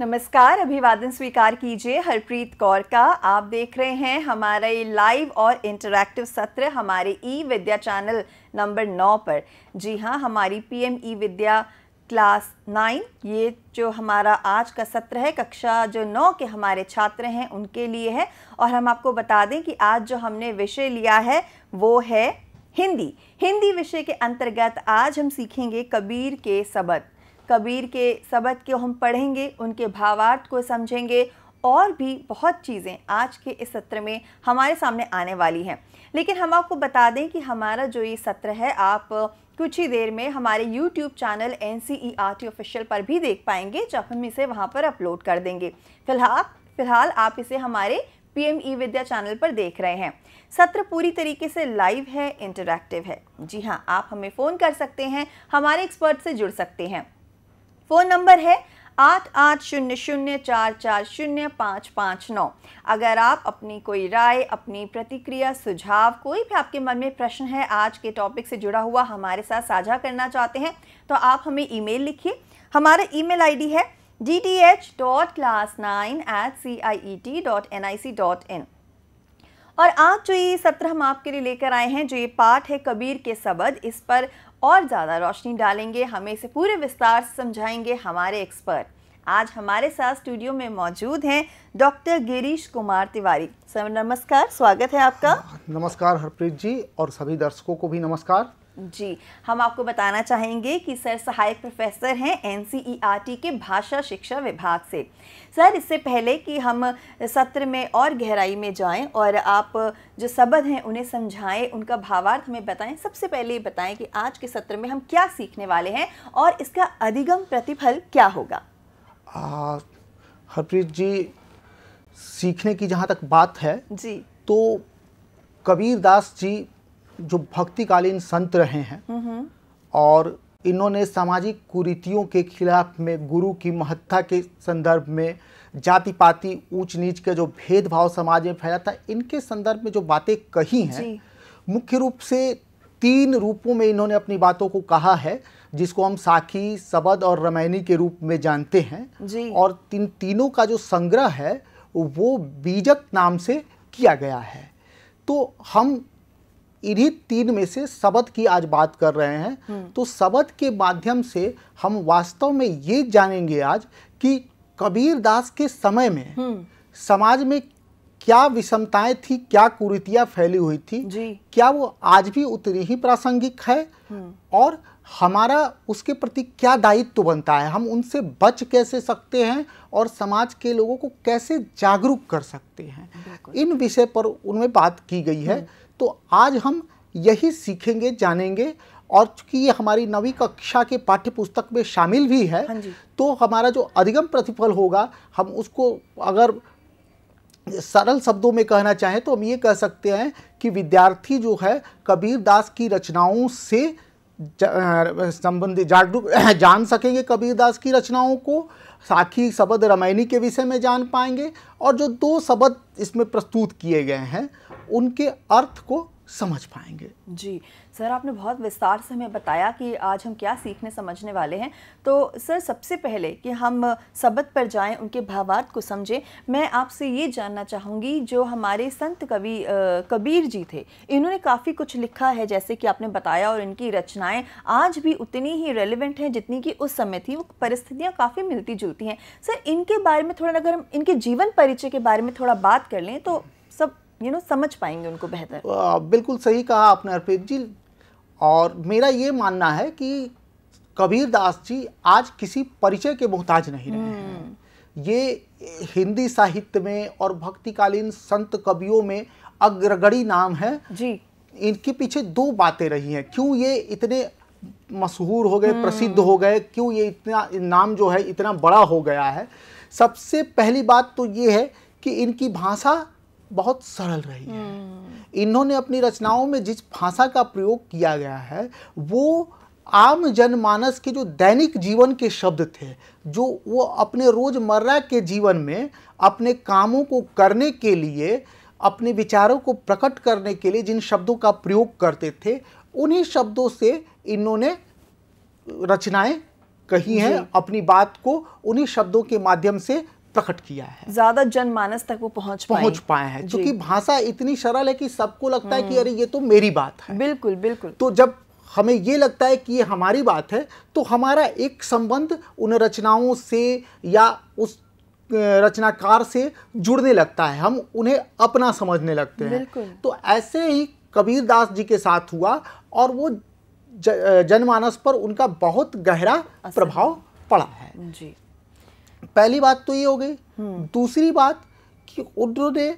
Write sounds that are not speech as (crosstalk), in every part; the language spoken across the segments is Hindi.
नमस्कार अभिवादन स्वीकार कीजिए हरप्रीत कौर का आप देख रहे हैं हमारा ये लाइव और इंटरैक्टिव सत्र हमारे ई विद्या चैनल नंबर नौ पर जी हाँ हमारी PM e Vidya class nine ये जो हमारा आज का सत्र है कक्षा जो नौ के हमारे छात्र हैं उनके लिए है और हम आपको बता दें कि आज जो हमने विषय लिया है वो है हिंदी हिंदी विषय के अंतर्गत आज हम सीखेंगे कबीर के सबक कबीर के सबक को हम पढ़ेंगे उनके भावार्थ को समझेंगे और भी बहुत चीज़ें आज के इस सत्र में हमारे सामने आने वाली हैं लेकिन हम आपको बता दें कि हमारा जो ये सत्र है आप कुछ ही देर में हमारे YouTube channel N C E R T official पर भी देख पाएंगे जब हम इसे वहाँ पर अपलोड कर देंगे फिलहाल फिलहाल आप इसे हमारे P M E Vidya channel पर देख रहे हैं सत्र पूरी तरीके से लाइव है इंटरैक्टिव है जी हाँ आप हमें फ़ोन कर सकते हैं हमारे एक्सपर्ट से जुड़ सकते हैं फ़ोन नंबर है आठ आठ शून्य शून्य चार चार शून्य पाँच पाँच नौ अगर आप अपनी कोई राय अपनी प्रतिक्रिया सुझाव कोई भी आपके मन में प्रश्न है आज के टॉपिक से जुड़ा हुआ हमारे साथ साझा करना चाहते हैं तो आप हमें ईमेल लिखिए हमारा ईमेल आईडी है D T H dot class nine at C I E T dot N I C dot in और आज जो ये सत्र हम आपके लिए लेकर आए हैं जो ये पाठ है कबीर के सबद इस पर और ज़्यादा रोशनी डालेंगे हमें इसे पूरे विस्तार से समझाएंगे हमारे एक्सपर्ट आज हमारे साथ स्टूडियो में मौजूद हैं डॉक्टर गिरीश कुमार तिवारी सर नमस्कार स्वागत है आपका नमस्कार हरप्रीत जी और सभी दर्शकों को भी नमस्कार जी हम आपको बताना चाहेंगे कि सर सहायक प्रोफेसर हैं एन के भाषा शिक्षा विभाग से सर इससे पहले कि हम सत्र में और गहराई में जाएं और आप जो शब्द हैं उन्हें समझाएं उनका भावार्थ हमें बताएं सबसे पहले ये बताएं कि आज के सत्र में हम क्या सीखने वाले हैं और इसका अधिगम प्रतिफल क्या होगा हरप्रीत जी सीखने की जहाँ तक बात है जी तो कबीरदास जी जो भक्तिकालीन संत रहे हैं और इन्होंने सामाजिक कुरीतियों के खिलाफ में गुरु की महत्ता के संदर्भ में जाति पाति ऊंच नीच के जो भेदभाव समाज में फैला था इनके संदर्भ में जो बातें कही हैं मुख्य रूप से तीन रूपों में इन्होंने अपनी बातों को कहा है जिसको हम साखी सबद और रमैनी के रूप में जानते हैं जी। और तीन तीनों का जो संग्रह है वो बीजक नाम से किया गया है तो हम इन्हीं तीन में से शबद की आज बात कर रहे हैं हम्म। तो शबद के माध्यम से हम वास्तव में ये जानेंगे आज कि कबीर दास के समय में हम्म। समाज में क्या विषमताएं थी क्या कुरीतियां फैली हुई थी जी। क्या वो आज भी उतनी ही प्रासंगिक है हम्म। और हमारा उसके प्रति क्या दायित्व तो बनता है हम उनसे बच कैसे सकते हैं और समाज के लोगों को कैसे जागरूक कर सकते हैं इन विषय पर उनमें बात की गई है तो आज हम यही सीखेंगे जानेंगे और चूँकि ये हमारी नवी कक्षा के पाठ्य पुस्तक में शामिल भी है हाँ तो हमारा जो अधिगम प्रतिफल होगा हम उसको अगर सरल शब्दों में कहना चाहें तो हम ये कह सकते हैं कि विद्यार्थी जो है कबीर दास की रचनाओं से संबंधी जागरूक (clears throat) जान सकेंगे कबीरदास की रचनाओं को साखी शबद रामायणी के विषय में जान पाएंगे और जो दो शब्द इसमें प्रस्तुत किए गए हैं उनके अर्थ को समझ पाएंगे जी सर आपने बहुत विस्तार से हमें बताया कि आज हम क्या सीखने समझने वाले हैं तो सर सबसे पहले कि हम सबक पर जाएं उनके भावार्थ को समझें मैं आपसे ये जानना चाहूँगी जो हमारे संत कवि कबीर जी थे इन्होंने काफ़ी कुछ लिखा है जैसे कि आपने बताया और इनकी रचनाएँ आज भी उतनी ही रेलिवेंट हैं जितनी कि उस समय थी वो परिस्थितियाँ काफ़ी मिलती जुलती हैं सर इनके बारे में थोड़ा अगर हम इनके जीवन परिचय के बारे में थोड़ा बात कर लें तो सब यू नो समझ पाएंगे उनको बेहतर बिल्कुल सही कहा आपने अर्पित जी और मेरा ये मानना है कि कबीर दास जी आज किसी परिचय के मोहताज नहीं रहे हम्म। ये हिंदी साहित्य में और भक्तिकालीन संत कवियों में अग्रगणी नाम है जी इनके पीछे दो बातें रही हैं क्यों ये इतने मशहूर हो गए हम्म। प्रसिद्ध हो गए क्यों ये इतना नाम जो है इतना बड़ा हो गया है सबसे पहली बात तो ये है कि इनकी भाषा बहुत सरल रही है इन्होंने अपनी रचनाओं में जिस भाषा का प्रयोग किया गया है वो आम जनमानस के जो दैनिक जीवन के शब्द थे जो वो अपने रोज़मर्रा के जीवन में अपने कामों को करने के लिए अपने विचारों को प्रकट करने के लिए जिन शब्दों का प्रयोग करते थे उन्हीं शब्दों से इन्होंने रचनाएं कही हैं अपनी बात को उन्हीं शब्दों के माध्यम से प्रकट किया है ज्यादा जनमानस तक वो पहुंच पहुंच पाए हैं क्योंकि भाषा इतनी सरल है कि सबको लगता है कि हम्म। अरे ये तो मेरी बात है बिल्कुल बिल्कुल तो जब हमें ये लगता है कि ये हमारी बात है तो हमारा एक संबंध उन रचनाओं से या उस रचनाकार से जुड़ने लगता है हम उन्हें अपना समझने लगते हैं तो ऐसे ही कबीर दास जी के साथ हुआ और वो जनमानस पर उनका बहुत गहरा प्रभाव पड़ा है जी पहली बात तो ये हो गई हम्म। दूसरी बात कि उन्होंने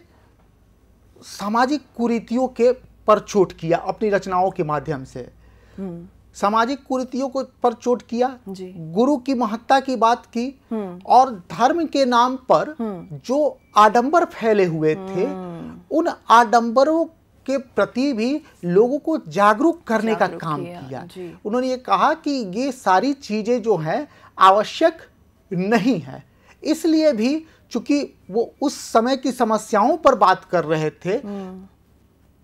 सामाजिक कुरीतियों के पर चोट किया अपनी रचनाओं के माध्यम से हम्म। सामाजिक कुरीतियों को पर चोट किया गुरु की महत्ता की बात की हम्म। और धर्म के नाम पर जो आडंबर फैले हुए थे उन आडंबरों के प्रति भी लोगों को जागरूक करने जागरूक का काम किया, किया। उन्होंने ये कहा कि ये सारी चीजें जो हैं आवश्यक नहीं है इसलिए भी चूंकि वो उस समय की समस्याओं पर बात कर रहे थे हम्म।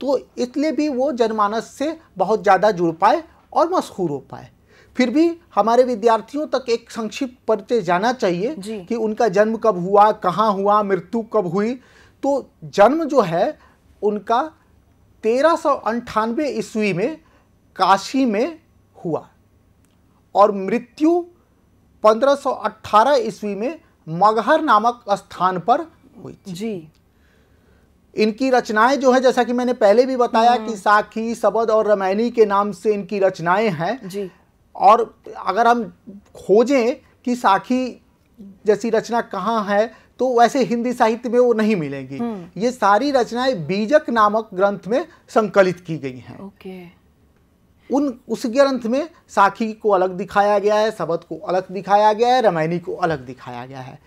तो इसलिए भी वो जनमानस से बहुत ज़्यादा जुड़ पाए और मशहूर हो पाए फिर भी हमारे विद्यार्थियों तक एक संक्षिप्त परिचय जाना चाहिए कि उनका जन्म कब हुआ कहाँ हुआ मृत्यु कब हुई तो जन्म जो है उनका तेरह सौ अंठानवे ईस्वी में काशी में हुआ और मृत्यु 1518 ईस्वी में मगहर नामक स्थान पर हुई थी जी इनकी रचनाएं जो है जैसा कि मैंने पहले भी बताया कि हम्म। साखी सबद और रमैनी के नाम से इनकी रचनाएं हैं जी और अगर हम खोजें कि साखी जैसी रचना कहाँ है तो वैसे हिंदी साहित्य में वो नहीं मिलेंगी हम्म। ये सारी रचनाएं बीजक नामक ग्रंथ में संकलित की गई हैं ओके उन उस ग्रंथ में साखी को अलग दिखाया गया है सबद को अलग दिखाया गया है रामायणी को अलग दिखाया गया है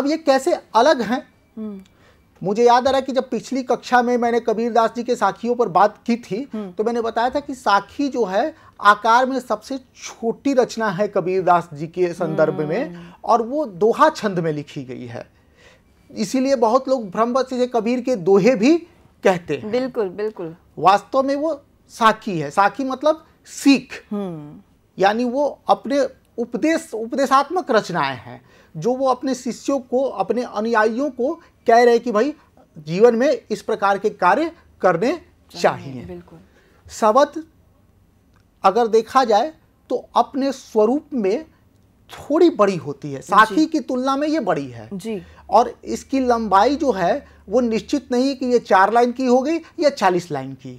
अब ये कैसे अलग हैं हम्म। मुझे याद आ रहा है कि जब पिछली कक्षा में मैंने कबीरदास जी के साखियों पर बात की थी हम्म। तो मैंने बताया था कि साखी जो है आकार में सबसे छोटी रचना है कबीरदास जी के संदर्भ में हम्म। और वो दोहा छंद में लिखी गई है इसीलिए बहुत लोग भ्रमवश से कबीर के दोहे भी कहते हैं बिल्कुल बिल्कुल वास्तव में वो साखी है साखी मतलब सीख हम्म। यानी वो अपने उपदेश उपदेशात्मक रचनाएं हैं जो वो अपने शिष्यों को अपने अनुयायियों को कह रहे कि भाई जीवन में इस प्रकार के कार्य करने चाहिए बिल्कुल शब्द अगर देखा जाए तो अपने स्वरूप में थोड़ी बड़ी होती है साथी की तुलना में ये बड़ी है जी और इसकी लंबाई जो है वो निश्चित नहीं कि ये चार लाइन की हो गई या चालीस लाइन की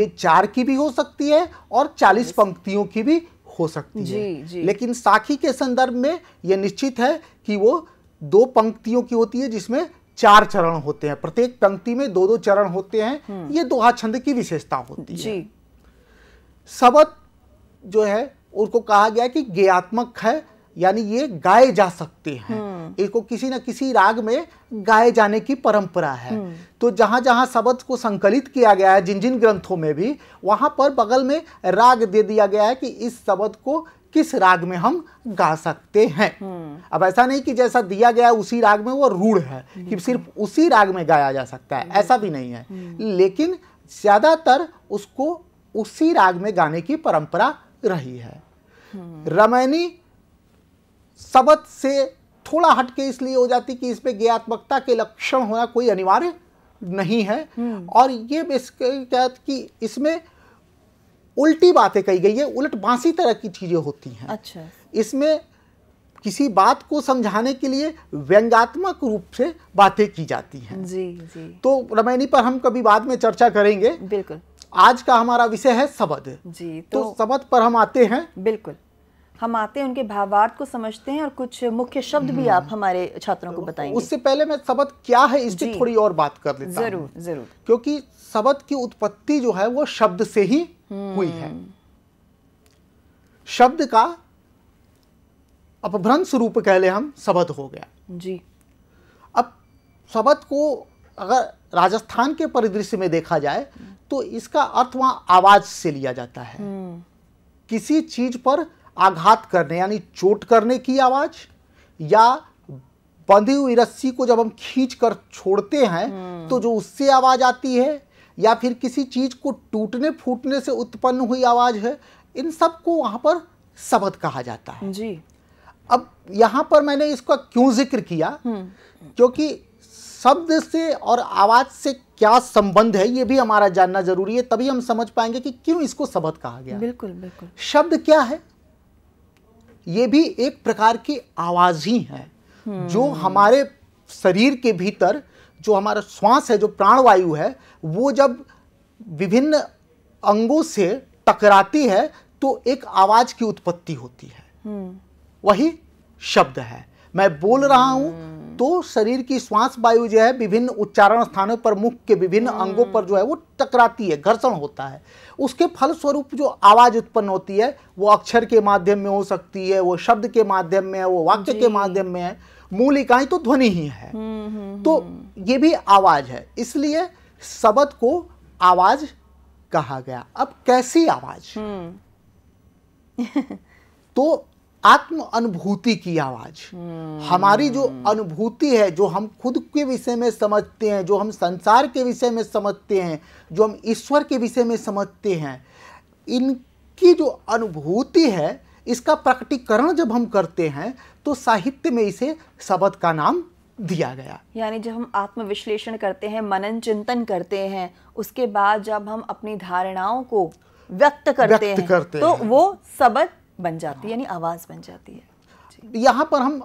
ये चार की भी हो सकती है और चालीस पंक्तियों की भी हो सकती जी, है जी। लेकिन साखी के संदर्भ में ये निश्चित है कि वो दो पंक्तियों की होती है जिसमें चार चरण होते हैं प्रत्येक पंक्ति में दो दो चरण होते हैं हम्म। ये दोहा छंद की विशेषता होती जी। है सबत जो है उनको कहा गया कि गेयात्मक है यानी ये गाए जा सकते हैं हम्म। इसको किसी न किसी राग में गाए जाने की परंपरा है हम्म। तो जहाँ जहाँ शब्द को संकलित किया गया है जिन जिन ग्रंथों में भी वहाँ पर बगल में राग दे दिया गया है कि इस शब्द को किस राग में हम गा सकते हैं हम्म। अब ऐसा नहीं कि जैसा दिया गया उसी राग में वो रूढ़ है कि सिर्फ उसी राग में गाया जा सकता है ऐसा भी नहीं है लेकिन ज़्यादातर उसको उसी राग में गाने की परंपरा रही है रमैनी सबद से थोड़ा हटके इसलिए हो जाती कि इसमें ज्ञात्मकता के लक्षण होना कोई अनिवार्य नहीं है हम्म। और ये कि इसमें उल्टी बातें कही गई है उलट बांसी तरह की चीज़ें होती हैं अच्छा इसमें किसी बात को समझाने के लिए व्यंगात्मक रूप से बातें की जाती हैं जी जी तो रमैनी पर हम कभी बाद में चर्चा करेंगे बिल्कुल आज का हमारा विषय है सबद जी तो, तो सबद पर हम आते हैं बिल्कुल हम आते हैं उनके भावार्थ को समझते हैं और कुछ मुख्य शब्द भी आप हम्म। हमारे छात्रों को बताएंगे उससे पहले मैं सबद क्या है इस थोड़ी और बात कर लेता जरूर जरूर क्योंकि सबद की उत्पत्ति जो है वो शब्द से ही हम्म। हुई है शब्द का अपभ्रंश रूप कह ले हम सबद हो गया जी अब सबद को अगर राजस्थान के परिदृश्य में देखा जाए तो इसका अर्थ वहां आवाज से लिया जाता है हम्म। किसी चीज पर आघात करने यानी चोट करने की आवाज़ या बंधी हुई रस्सी को जब हम खींच कर छोड़ते हैं हम्म। तो जो उससे आवाज़ आती है या फिर किसी चीज़ को टूटने फूटने से उत्पन्न हुई आवाज़ है इन सब को वहाँ पर सबद कहा जाता है जी अब यहाँ पर मैंने इसका क्यों जिक्र किया हम्म। क्योंकि शब्द से और आवाज़ से क्या संबंध है ये भी हमारा जानना जरूरी है तभी हम समझ पाएंगे कि क्यों इसको सबद कहा गया बिल्कुल बिल्कुल शब्द क्या है ये भी एक प्रकार की आवाज़ ही है जो हम्म। हमारे शरीर के भीतर जो हमारा श्वास है जो प्राणवायु है वो जब विभिन्न अंगों से टकराती है तो एक आवाज़ की उत्पत्ति होती है हम्म। वही शब्द है मैं बोल रहा हूँ हम्म। तो शरीर की श्वास वायु जो है विभिन्न उच्चारण स्थानों पर मुख के विभिन्न हम्म। अंगों पर जो है वो टकराती है घर्षण होता है उसके फलस्वरूप जो आवाज़ उत्पन्न होती है वो अक्षर के माध्यम में हो सकती है वो शब्द के माध्यम में है वो वाक्य के माध्यम में है मूल इकाई तो ध्वनि ही है हम्म, तो ये भी आवाज़ है इसलिए शब्द को आवाज़ कहा गया अब कैसी आवाज़ तो आत्म अनुभूति की आवाज हमारी जो अनुभूति है जो हम खुद के विषय में समझते हैं जो हम संसार के विषय में समझते हैं जो हम ईश्वर के विषय में समझते हैं इनकी जो अनुभूति है इसका प्रकटीकरण जब हम करते हैं तो साहित्य में इसे शब्द का नाम दिया गया यानी जब हम आत्मविश्लेषण करते हैं मनन चिंतन करते हैं उसके बाद जब हम अपनी धारणाओं को व्यक्त करते व्यक्त हैं करते तो हैं। वो सबद बन जाती है यानी आवाज़ बन जाती है यहाँ पर हम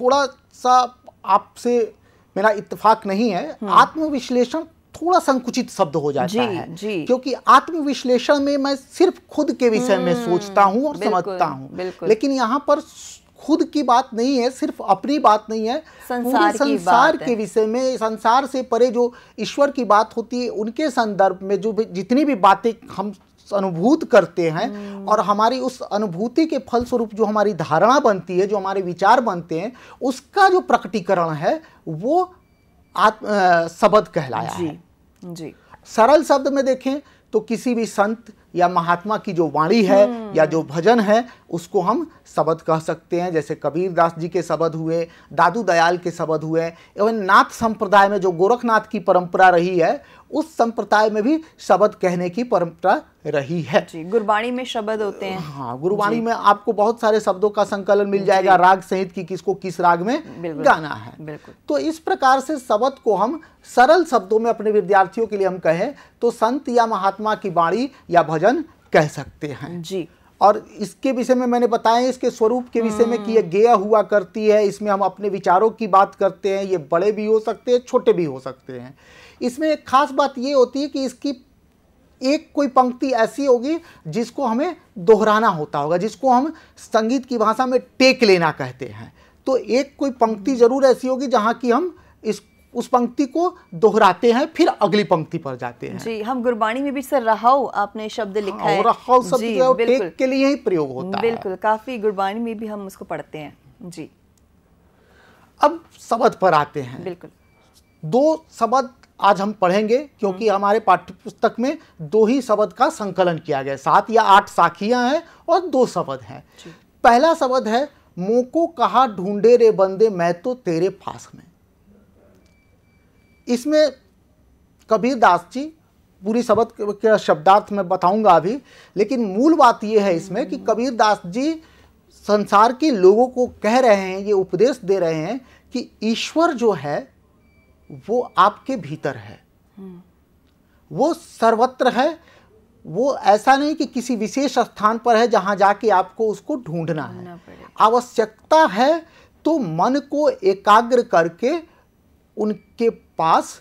थोड़ा सा आपसे मेरा इत्तेफाक नहीं है हम्म। आत्मविश्लेषण थोड़ा संकुचित शब्द हो जाता जी, है जी। क्योंकि आत्मविश्लेषण में मैं सिर्फ खुद के विषय में हम्म, सोचता हूँ और समझता हूँ लेकिन यहाँ पर खुद की बात नहीं है सिर्फ अपनी बात नहीं है संसार पूरे संसार के विषय में संसार से परे जो ईश्वर की बात होती है उनके संदर्भ में जो भी जितनी भी बातें हम अनुभूत करते हैं हम्म। और हमारी उस अनुभूति के फलस्वरूप जो हमारी धारणा बनती है जो हमारे विचार बनते हैं उसका जो प्रकटीकरण है वो आत्म शब्द कहलाया जी, है जी सरल शब्द में देखें तो किसी भी संत या महात्मा की जो वाणी है हम्म। या जो भजन है उसको हम शब्द कह सकते हैं जैसे कबीर दास जी के शब्द हुए दादू दयाल के शब्द हुए एवं नाथ संप्रदाय में जो गोरखनाथ की परंपरा रही है उस संप्रदाय में भी शब्द कहने की परंपरा रही है गुरबाणी में शब्द होते हैं हाँ गुरबाणी में आपको बहुत सारे शब्दों का संकलन मिल जाएगा राग सहित की किसको किस राग में गाना है बिल्कुल तो इस प्रकार से शब्द को हम सरल शब्दों में अपने विद्यार्थियों के लिए हम कहें तो संत या महात्मा की वाणी या भजन कह सकते हैं जी और इसके विषय में मैंने बताया इसके स्वरूप के विषय में कि ये हम्म। गेय हुआ करती है इसमें हम अपने विचारों की बात करते हैं ये बड़े भी हो सकते हैं छोटे भी हो सकते हैं इसमें एक खास बात ये होती है कि इसकी एक कोई पंक्ति ऐसी होगी जिसको हमें दोहराना होता होगा जिसको हम संगीत की भाषा में टेक लेना कहते हैं तो एक कोई पंक्ति हम्म। जरूर ऐसी होगी जहाँ की हम इस उस पंक्ति को दोहराते हैं फिर अगली पंक्ति पर जाते हैं जी हम गुरबाणी में भी सर रहाओ आपने शब्द हाँ, लिखा हाँ, है रहाउ जी, जो टेक के लिए ही प्रयोग होता बिल्कुल, है बिल्कुल काफी गुरबाणी में भी हम उसको पढ़ते हैं जी अब शब्द पर आते हैं बिल्कुल दो शब्द आज हम पढ़ेंगे क्योंकि हम्म। हमारे पाठ्य पुस्तक में दो ही शब्द का संकलन किया गया सात या आठ साखियां हैं और दो शब्द हैं पहला शब्द है मोको कहा ढूंढे रे बंदे मैं तो तेरे फास में इसमें कबीर दास जी पूरी शब्द के शब्दार्थ में बताऊंगा अभी लेकिन मूल बात यह है इसमें कि कबीर दास जी संसार के लोगों को कह रहे हैं ये उपदेश दे रहे हैं कि ईश्वर जो है वो आपके भीतर है वो सर्वत्र है वो ऐसा नहीं कि किसी विशेष स्थान पर है जहाँ जाके आपको उसको ढूंढना है आवश्यकता है तो मन को एकाग्र करके उनके पास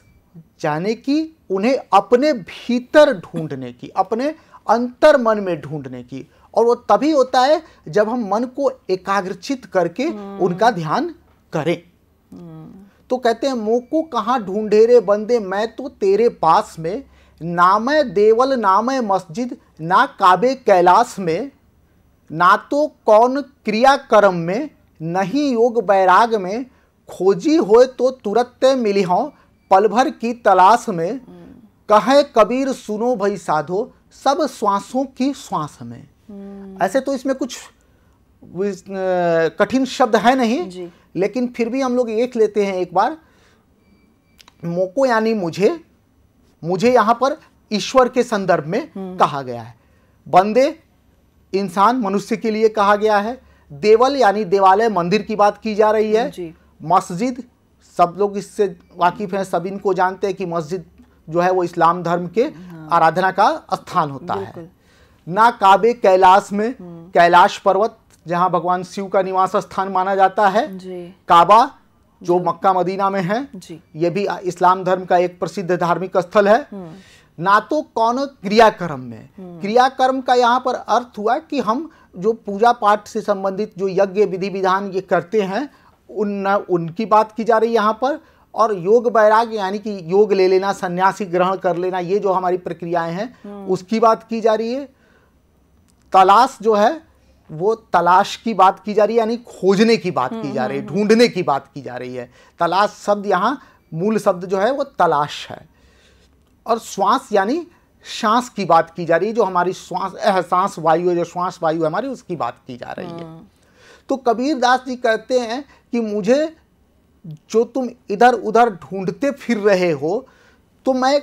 जाने की उन्हें अपने भीतर ढूंढने की अपने अंतर मन में ढूंढने की और वो तभी होता है जब हम मन को एकाग्रचित करके हम्म। उनका ध्यान करें हम्म। तो कहते हैं मुँह को कहाँ ढूंढे रे बंदे मैं तो तेरे पास में नामय देवल नामय मस्जिद ना काबे कैलाश में ना तो कौन क्रियाक्रम में नहीं योग बैराग में खोजी हो तो तुरंत मिली हों पल भर की तलाश में कहे कबीर सुनो भई साधो सब श्वासों की श्वास में हम्म। ऐसे तो इसमें कुछ कठिन शब्द है नहीं लेकिन फिर भी हम लोग देख लेते हैं एक बार मोको यानी मुझे मुझे यहां पर ईश्वर के संदर्भ में हम्म। कहा गया है बंदे इंसान मनुष्य के लिए कहा गया है देवल यानी देवालय मंदिर की बात की जा रही है मस्जिद सब लोग इससे वाकिफ़ हैं सब इनको जानते हैं कि मस्जिद जो है वो इस्लाम धर्म के हाँ। आराधना का स्थान होता है ना काबे कैलाश में हम्म। कैलाश पर्वत जहाँ भगवान शिव का निवास स्थान माना जाता है काबा जो मक्का मदीना में है ये भी इस्लाम धर्म का एक प्रसिद्ध धार्मिक स्थल है हम्म। ना तो कौन क्रियाक्रम में हम्म। क्रियाक्रम का यहाँ पर अर्थ हुआ कि हम जो पूजा पाठ से संबंधित जो यज्ञ विधि विधान ये करते हैं उन उनकी बात की जा रही है यहाँ पर और योग बैराग यानी कि योग ले लेना सन्यासी ग्रहण कर लेना ये जो हमारी प्रक्रियाएं हैं हम्म। उसकी बात की जा रही है तलाश जो है वो तलाश की बात की जा रही है यानी खोजने की बात की जा हम्म, रही है हम्म। ढूंढने की बात की जा रही है तलाश शब्द यहाँ मूल शब्द जो है वो तलाश है और श्वास यानी सांस की बात की जा रही है जो हमारी श्वास सांस वायु है जो श्वास वायु है हमारी उसकी बात की जा रही है तो कबीर दास जी कहते हैं कि मुझे जो तुम इधर उधर ढूंढते फिर रहे हो तो मैं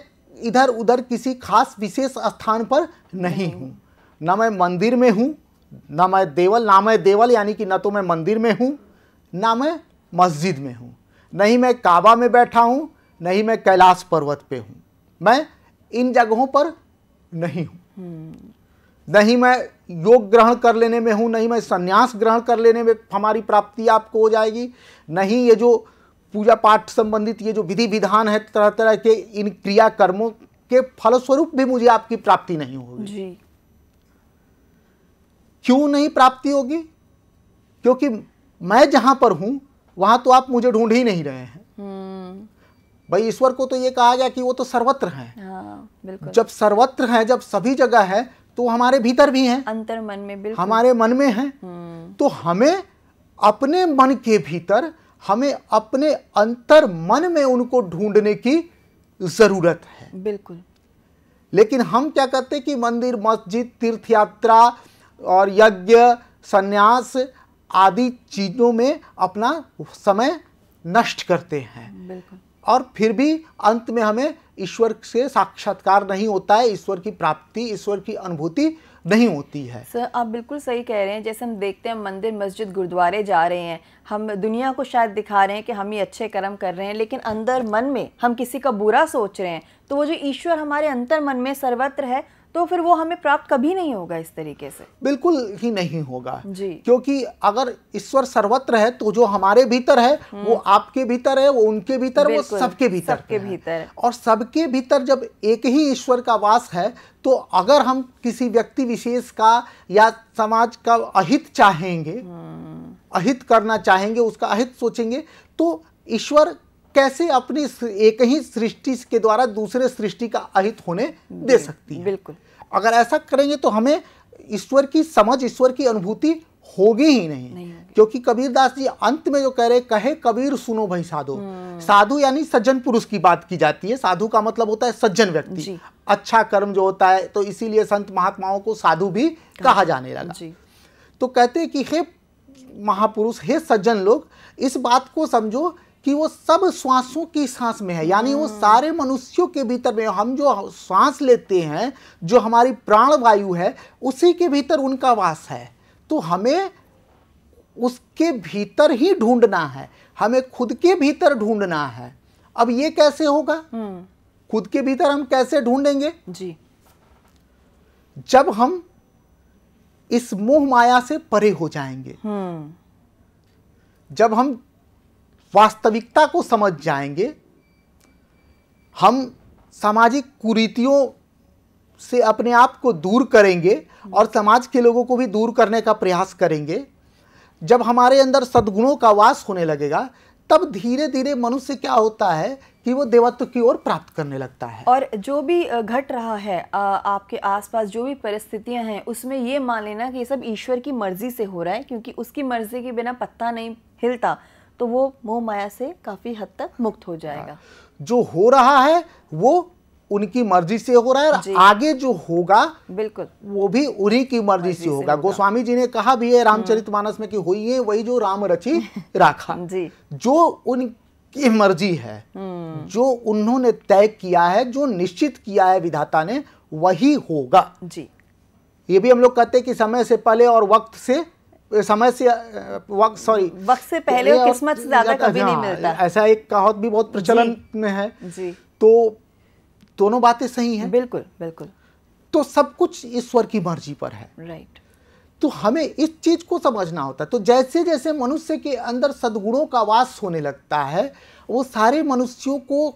इधर उधर किसी खास विशेष स्थान पर नहीं हूँ ना मैं मंदिर में हूँ ना मैं देवल ना मैं देवल यानी कि ना तो मैं मंदिर में हूँ ना मैं मस्जिद में हूँ नहीं मैं काबा में बैठा हूँ नहीं मैं कैलाश पर्वत पे हूँ मैं इन जगहों पर नहीं हूँ हम्म। नहीं मैं योग ग्रहण कर लेने में हूँ नहीं मैं संन्यास ग्रहण कर लेने में हमारी प्राप्ति आपको हो जाएगी नहीं ये जो पूजा पाठ संबंधित ये जो विधि विधान है तरह तरह के इन क्रिया कर्मों के फलस्वरूप भी मुझे आपकी प्राप्ति नहीं होगी क्यों नहीं प्राप्ति होगी क्योंकि मैं जहां पर हूं वहां तो आप मुझे ढूंढ ही नहीं रहे हैं हम्म। भाई ईश्वर को तो ये कहा गया कि वो तो सर्वत्र हैं हाँ, जब सर्वत्र हैं जब सभी जगह है तो हमारे भीतर भी हैं अंतर मन में बिल्कुल हमारे मन में हैं हम्म। तो हमें अपने मन के भीतर हमें अपने अंतर मन में उनको ढूंढने की ज़रूरत है बिल्कुल लेकिन हम क्या करते कि मंदिर मस्जिद तीर्थ यात्रा और यज्ञ संन्यास आदि चीज़ों में अपना समय नष्ट करते हैं और फिर भी अंत में हमें ईश्वर से साक्षात्कार नहीं होता है ईश्वर की प्राप्ति ईश्वर की अनुभूति नहीं होती है सर आप बिल्कुल सही कह रहे हैं जैसे हम देखते हैं मंदिर मस्जिद गुरुद्वारे जा रहे हैं हम दुनिया को शायद दिखा रहे हैं कि हम ये अच्छे कर्म कर रहे हैं लेकिन अंदर मन में हम किसी का बुरा सोच रहे हैं तो वो जो ईश्वर हमारे अंतर मन में सर्वत्र है तो फिर वो हमें प्राप्त कभी नहीं होगा इस तरीके से बिल्कुल ही नहीं होगा जी क्योंकि अगर ईश्वर सर्वत्र है तो जो हमारे भीतर है हम्म। वो आपके भीतर है वो उनके भीतर वो सबके भीतर सबके भीतर और सबके भीतर जब एक ही ईश्वर का वास है तो अगर हम किसी व्यक्ति विशेष का या समाज का अहित चाहेंगे हम्म। अहित करना चाहेंगे उसका अहित सोचेंगे तो ईश्वर कैसे अपनी एक ही सृष्टि के द्वारा दूसरे सृष्टि का अहित होने दे सकती है बिल्कुल अगर ऐसा करेंगे तो हमें ईश्वर की समझ ईश्वर की अनुभूति होगी ही नहीं, नहीं क्योंकि दास जी अंत में जो कह रहे कहे कबीर सुनो भाई साधु हम्म। साधु यानी सज्जन पुरुष की बात की जाती है साधु का मतलब होता है सज्जन व्यक्ति अच्छा कर्म जो होता है तो इसीलिए संत महात्माओं को साधु भी कहा जाने लगा तो कहते कि हे महापुरुष हे सज्जन लोग इस बात को समझो कि वो सब श्वासों की सांस में है यानी वो हाँ। सारे मनुष्यों के भीतर में हम जो श्वास लेते हैं जो हमारी प्राण वायु है उसी के भीतर उनका वास है तो हमें उसके भीतर ही ढूंढना है हमें खुद के भीतर ढूंढना है अब ये कैसे होगा हाँ। खुद के भीतर हम कैसे ढूंढेंगे जी जब हम इस मोह माया से परे हो जाएंगे हाँ। जब हम वास्तविकता को समझ जाएंगे हम सामाजिक कुरीतियों से अपने आप को दूर करेंगे और समाज के लोगों को भी दूर करने का प्रयास करेंगे जब हमारे अंदर सद्गुणों का वास होने लगेगा तब धीरे धीरे मनुष्य क्या होता है कि वो देवत्व की ओर प्राप्त करने लगता है और जो भी घट रहा है आ, आपके आसपास जो भी परिस्थितियां हैं उसमें ये मान लेना कि ये सब ईश्वर की मर्जी से हो रहा है क्योंकि उसकी मर्जी के बिना पत्ता नहीं हिलता तो वो मोह माया से काफ़ी हद तक मुक्त हो जाएगा हाँ। जो हो रहा है वो उनकी मर्जी से हो रहा है आगे जो होगा बिल्कुल वो भी उन्हीं की मर्जी से होगा हो गोस्वामी जी ने कहा भी है रामचरितमानस हम्म। में कि हुई है वही जो राम रची (laughs) राखा जी जो उनकी मर्जी है हम्म। जो उन्होंने तय किया है जो निश्चित किया है विधाता ने वही होगा जी ये भी हम लोग कहते हैं कि समय से पहले और वक्त से समय से वक्त सॉरी वक्त से पहले और किस्मत से ज्यादा हाँ, कभी नहीं मिलता ऐसा एक कहावत भी बहुत प्रचलन में है जी तो दोनों बातें सही हैं बिल्कुल बिल्कुल तो सब कुछ ईश्वर की मर्जी पर है राइट तो हमें इस चीज को समझना होता है तो जैसे जैसे मनुष्य के अंदर सदगुणों का वास होने लगता है वो सारे मनुष्यों को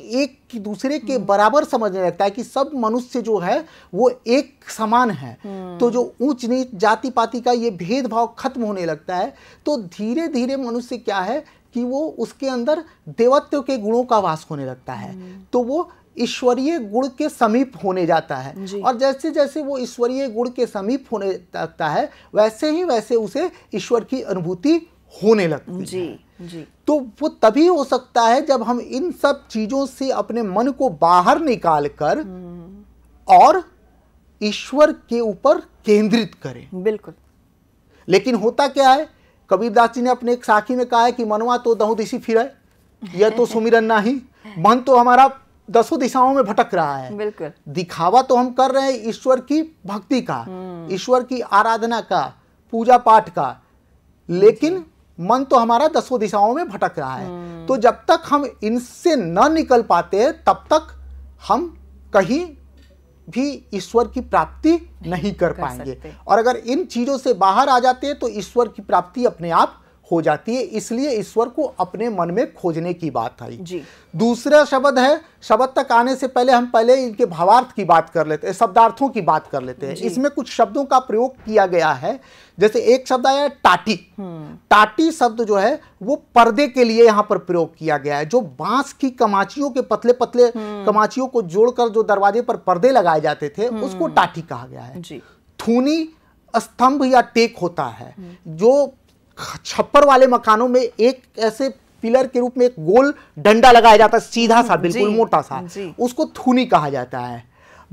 एक दूसरे के हम्म। बराबर समझने लगता है कि सब मनुष्य जो है वो एक समान है हम्म। तो जो ऊंच नीच जाति पाति का ये भेदभाव खत्म होने लगता है तो धीरे धीरे मनुष्य क्या है कि वो उसके अंदर देवत्व के गुणों का वास होने लगता है हम्म। तो वो ईश्वरीय गुण के समीप होने जाता है और जैसे जैसे वो ईश्वरीय गुण के समीप होने लगता है वैसे ही वैसे उसे ईश्वर की अनुभूति होने लगती जी। है जी तो वो तभी हो सकता है जब हम इन सब चीजों से अपने मन को बाहर निकाल कर हम्म। और ईश्वर के ऊपर केंद्रित करें बिल्कुल लेकिन होता क्या है कबीरदास जी ने अपने एक साखी में कहा है कि मनवा तो दहो दिशी फिर यह तो सुमिरन ना ही मन तो हमारा दसों दिशाओं में भटक रहा है बिल्कुल दिखावा तो हम कर रहे हैं ईश्वर की भक्ति का हम्म। ईश्वर की आराधना का पूजा पाठ का लेकिन मन तो हमारा दसों दिशाओं में भटक रहा है हम्म। तो जब तक हम इनसे न निकल पाते तब तक हम कहीं भी ईश्वर की प्राप्ति नहीं, नहीं कर, कर पाएंगे और अगर इन चीज़ों से बाहर आ जाते हैं तो ईश्वर की प्राप्ति अपने आप हो जाती है इसलिए ईश्वर को अपने मन में खोजने की बात आई जी दूसरा शब्द है शब्द तक आने से पहले हम पहले इनके भावार्थ की बात कर लेते हैं शब्दार्थों की बात कर लेते हैं इसमें कुछ शब्दों का प्रयोग किया गया है जैसे एक शब्द आया टाटी हम्म। टाटी शब्द जो है वो पर्दे के लिए यहाँ पर प्रयोग किया गया है जो बांस की कमाचियों के पतले पतले हम्म। कमाचियों को जोड़कर जो दरवाजे पर पर्दे लगाए जाते थे हम्म। उसको टाटी कहा गया है थूनी स्तंभ या टेक होता है जो छप्पर वाले मकानों में एक ऐसे पिलर के रूप में एक गोल डंडा लगाया जाता है सीधा सा बिल्कुल मोटा सा उसको थूनी कहा जाता है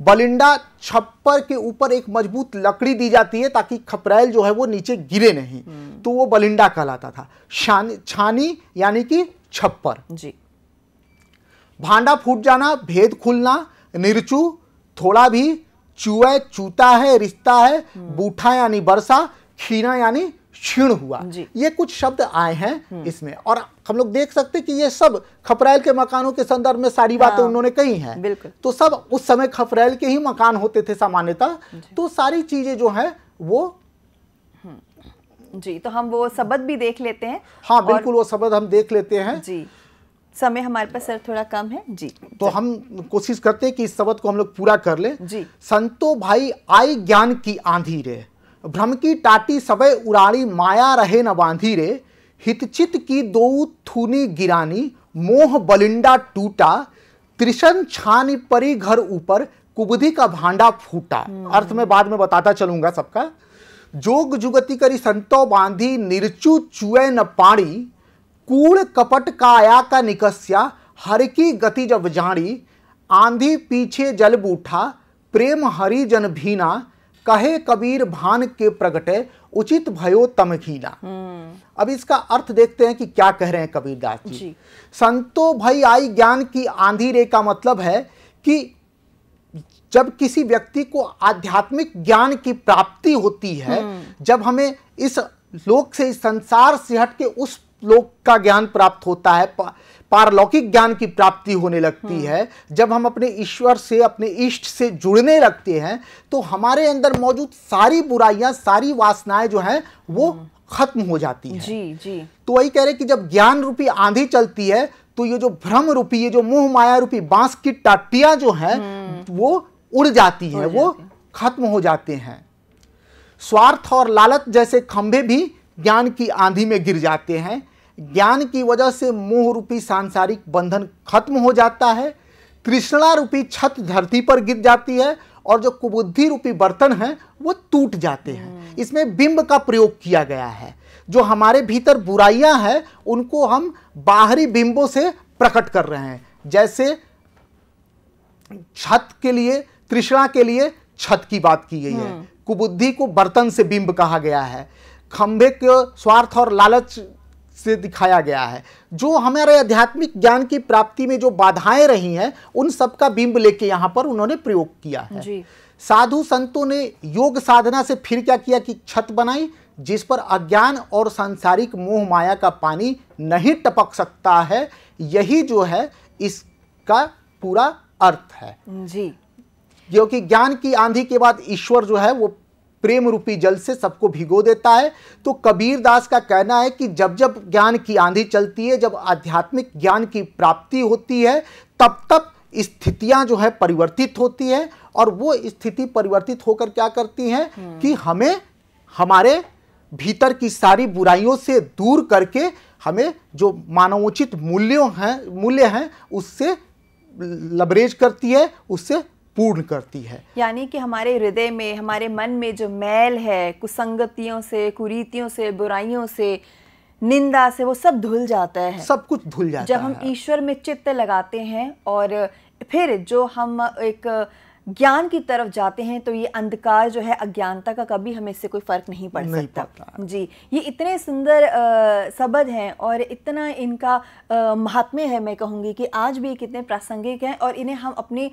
बलिंडा छप्पर के ऊपर एक मजबूत लकड़ी दी जाती है ताकि खपरेल जो है वो नीचे गिरे नहीं हम्म। तो वो बलिंडा कहलाता था छानी यानी कि छप्पर जी भांडा फूट जाना भेद खुलना निरचू थोड़ा भी चूहे चूता है रिश्ता है हम्म। बूठा यानी बरसा खीना यानी क्षीण हुआ ये कुछ शब्द आए हैं हम्म। इसमें और हम लोग देख सकते कि ये सब खपरेल के मकानों के संदर्भ में सारी हाँ, बातें उन्होंने कही हैं तो सब उस समय खपरेल के ही मकान होते थे सामान्यतः तो सारी चीजें जो है वो हम्म। जी तो हम वो शब्द भी देख लेते हैं हाँ बिल्कुल वो शब्द हम देख लेते हैं जी समय हमारे पास सर थोड़ा कम है जी तो हम कोशिश करते हैं कि इस शब्द को हम लोग पूरा कर ले जी संतो भाई आई ज्ञान की आंधी रे भ्रमकी टाटी सबे उड़ारी माया रहे न बांधी रे हितचित की दो थूनी गिरानी मोह बलिंडा टूटा त्रिशन छानी परी घर ऊपर कुबधि का भांडा फूटा हम्म। अर्थ में बाद में बताता चलूंगा सबका जोग जुगति करी संतो बांधी निरचु चुए न पाड़ी कूड़ कपट काया का निकस्या हर की गति जब जाड़ी आंधी पीछे जल बूठा प्रेम हरी जन भीना कहे कबीर भान के प्रगटे उचित भयो तमखीला हम्म। अब इसका अर्थ देखते हैं कि क्या कह रहे हैं कबीरदास जी।, जी संतो भाई आई ज्ञान की आंधी रे का मतलब है कि जब किसी व्यक्ति को आध्यात्मिक ज्ञान की प्राप्ति होती है हम्म। जब हमें इस लोक से इस संसार से हट के उस लोक का ज्ञान प्राप्त होता है पारलौकिक ज्ञान की प्राप्ति होने लगती हाँ। है जब हम अपने ईश्वर से अपने इष्ट से जुड़ने लगते हैं तो हमारे अंदर मौजूद सारी बुराइयां सारी वासनाएं जो हैं वो हाँ। खत्म हो जाती हैं जी जी तो वही कह रहे कि जब ज्ञान रूपी आंधी चलती है तो ये जो भ्रम रूपी ये जो मोह माया रूपी बांस की टाटियां जो हैं हाँ। वो उड़ जाती है वो खत्म हो जाते हैं स्वार्थ और लालच जैसे खंभे भी ज्ञान की आंधी में गिर जाते हैं ज्ञान की वजह से मोह रूपी सांसारिक बंधन खत्म हो जाता है तृष्णा रूपी छत धरती पर गिर जाती है और जो कुबुद्धि रूपी बर्तन है वो टूट जाते हैं हम्म। इसमें बिंब का प्रयोग किया गया है जो हमारे भीतर बुराइयां हैं उनको हम बाहरी बिंबों से प्रकट कर रहे हैं जैसे छत के लिए तृष्णा के लिए छत की बात की गई है हम्म। कुबुद्धि को बर्तन से बिंब कहा गया है खंभे के स्वार्थ और लालच से दिखाया गया है जो हमारे आध्यात्मिक ज्ञान की प्राप्ति में जो बाधाएं रही हैं उन सब का बिंब लेके यहाँ पर उन्होंने प्रयोग किया है साधु संतों ने योग साधना से फिर क्या किया कि छत बनाई जिस पर अज्ञान और सांसारिक मोह माया का पानी नहीं टपक सकता है यही जो है इसका पूरा अर्थ है जी क्योंकि ज्ञान की आंधी के बाद ईश्वर जो है वो प्रेम रूपी जल से सबको भिगो देता है तो कबीर दास का कहना है कि जब जब ज्ञान की आंधी चलती है जब आध्यात्मिक ज्ञान की प्राप्ति होती है तब तब स्थितियां जो है परिवर्तित होती है और वो स्थिति परिवर्तित होकर क्या करती हैं हम्म। कि हमें हमारे भीतर की सारी बुराइयों से दूर करके हमें जो मानवोचित मूल्यों हैं मूल्य हैं उससे लबरेज करती है उससे पूर्ण करती है यानी कि हमारे हृदय में हमारे मन में जो मैल है कुसंगतियों से कुरीतियों से बुराइयों से निंदा से वो सब धुल जाता है सब कुछ धुल जाता है जब हम ईश्वर में चित्त लगाते हैं और फिर जो हम एक ज्ञान की तरफ जाते हैं तो ये अंधकार जो है अज्ञानता का कभी हमें इससे कोई फ़र्क नहीं पड़ नहीं सकता जी ये इतने सुंदर शब्द हैं और इतना इनका महात्म्य है मैं कहूँगी कि आज भी ये कितने प्रासंगिक हैं और इन्हें हम अपनी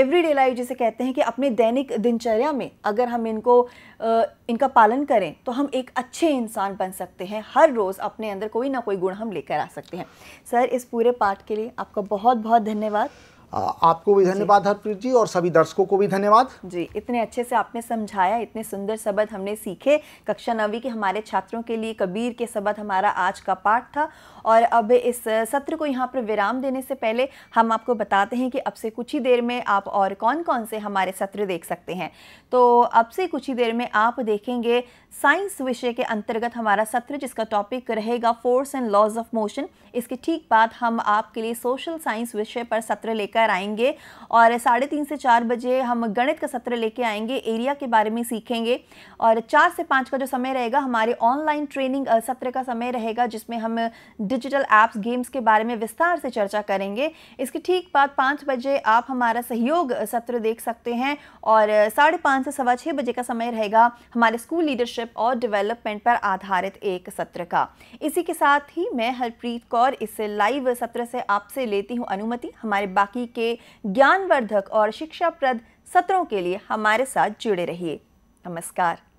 एवरीडे लाइफ जिसे कहते हैं कि अपने दैनिक दिनचर्या में अगर हम इनको आ, इनका पालन करें तो हम एक अच्छे इंसान बन सकते हैं हर रोज़ अपने अंदर कोई ना कोई गुण हम लेकर आ सकते हैं सर इस पूरे पाठ के लिए आपका बहुत बहुत धन्यवाद आपको भी धन्यवाद हरप्रीत जी और सभी दर्शकों को भी धन्यवाद जी इतने अच्छे से आपने समझाया इतने सुंदर शब्द हमने सीखे कक्षा नवी के हमारे छात्रों के लिए कबीर के शब्द हमारा आज का पाठ था और अब इस सत्र को यहाँ पर विराम देने से पहले हम आपको बताते हैं कि अब से कुछ ही देर में आप और कौन कौन से हमारे सत्र देख सकते हैं तो अब से कुछ ही देर में आप देखेंगे साइंस विषय के अंतर्गत हमारा सत्र जिसका टॉपिक रहेगा force and laws of motion इसके ठीक बाद हम आपके लिए सोशल साइंस विषय पर सत्र लेकर लेकर आएंगे और साढ़े तीन से चार बजे हम गणित का सत्र लेके आएंगे एरिया के बारे में सीखेंगे और चार से पाँच का जो समय रहेगा हमारे ऑनलाइन ट्रेनिंग सत्र का समय रहेगा जिसमें हम डिजिटल ऐप्स गेम्स के बारे में विस्तार से चर्चा करेंगे इसके ठीक बाद पाँच बजे आप हमारा सहयोग सत्र देख सकते हैं और साढ़े पाँच से सवा छः बजे का समय रहेगा हमारे स्कूल लीडरशिप और डेवलपमेंट पर आधारित एक सत्र का इसी के साथ ही मैं हरप्रीत कौर इस लाइव सत्र से आपसे लेती हूँ अनुमति हमारे बाकी जी के ज्ञानवर्धक और शिक्षाप्रद सत्रों के लिए हमारे साथ जुड़े रहिए नमस्कार